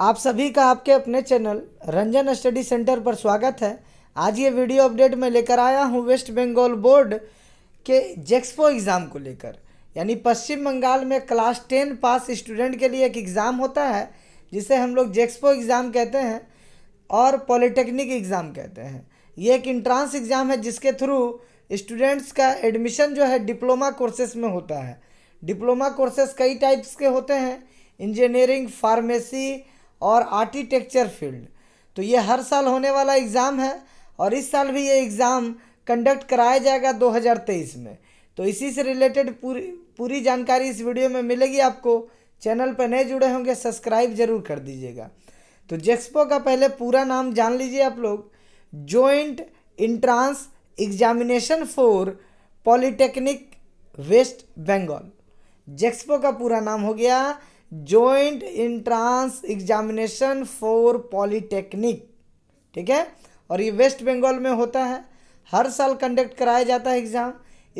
आप सभी का आपके अपने चैनल रंजन स्टडी सेंटर पर स्वागत है आज ये वीडियो अपडेट में लेकर आया हूँ वेस्ट बंगाल बोर्ड के जेक्सपो एग्ज़ाम को लेकर यानी पश्चिम बंगाल में क्लास टेन पास स्टूडेंट के लिए एक एग्ज़ाम होता है जिसे हम लोग जेक्सपो एग्ज़ाम कहते हैं और पॉलिटेक्निक एग्ज़ाम कहते हैं ये एक इंट्रांस एग्ज़ाम है जिसके थ्रू स्टूडेंट्स का एडमिशन जो है डिप्लोमा कोर्सेस में होता है डिप्लोमा कोर्सेस कई टाइप्स के होते हैं इंजीनियरिंग फार्मेसी और आर्किटेक्चर फील्ड तो ये हर साल होने वाला एग्ज़ाम है और इस साल भी ये एग्ज़ाम कंडक्ट कराया जाएगा 2023 में तो इसी से रिलेटेड पूरी पूरी जानकारी इस वीडियो में मिलेगी आपको चैनल पर नए जुड़े होंगे सब्सक्राइब जरूर कर दीजिएगा तो जेक्सपो का पहले पूरा नाम जान लीजिए आप लोग joint entrance examination for polytechnic West Bengal JEXPO का पूरा नाम हो गया joint entrance examination for polytechnic ठीक है और ये वेस्ट बंगाल में होता है हर साल कंडक्ट कराया जाता है एग्ज़ाम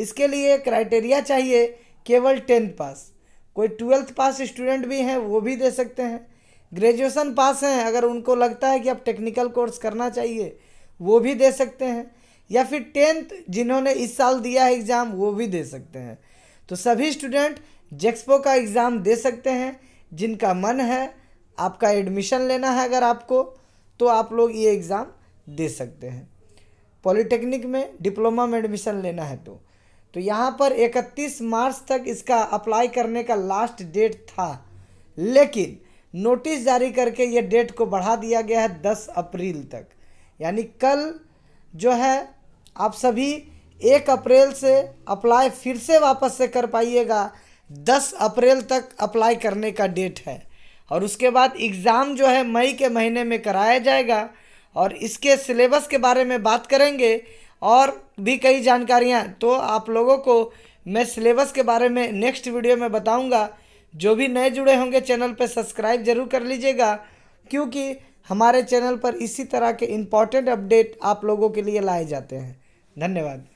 इसके लिए क्राइटेरिया चाहिए केवल टेंथ पास कोई ट्वेल्थ पास स्टूडेंट भी हैं वो भी दे सकते हैं ग्रेजुएसन पास हैं अगर उनको लगता है कि अब टेक्निकल कोर्स करना चाहिए वो भी दे सकते हैं या फिर टेंथ जिन्होंने इस साल दिया है एग्ज़ाम वो भी दे सकते हैं तो सभी स्टूडेंट जेक्सपो का एग्ज़ाम दे सकते हैं जिनका मन है आपका एडमिशन लेना है अगर आपको तो आप लोग ये एग्ज़ाम दे सकते हैं पॉलिटेक्निक में डिप्लोमा में एडमिशन लेना है तो तो यहाँ पर 31 मार्च तक इसका अप्लाई करने का लास्ट डेट था लेकिन नोटिस जारी करके ये डेट को बढ़ा दिया गया है 10 अप्रैल तक यानी कल जो है आप सभी एक अप्रैल से अप्लाई फिर से वापस से कर पाइएगा दस अप्रैल तक अप्लाई करने का डेट है और उसके बाद एग्ज़ाम जो है मई के महीने में कराया जाएगा और इसके सिलेबस के बारे में बात करेंगे और भी कई जानकारियाँ तो आप लोगों को मैं सिलेबस के बारे में नेक्स्ट वीडियो में बताऊँगा जो भी नए जुड़े होंगे चैनल पर सब्सक्राइब ज़रूर कर लीजिएगा क्योंकि हमारे चैनल पर इसी तरह के इम्पॉर्टेंट अपडेट आप लोगों के लिए लाए जाते हैं धन्यवाद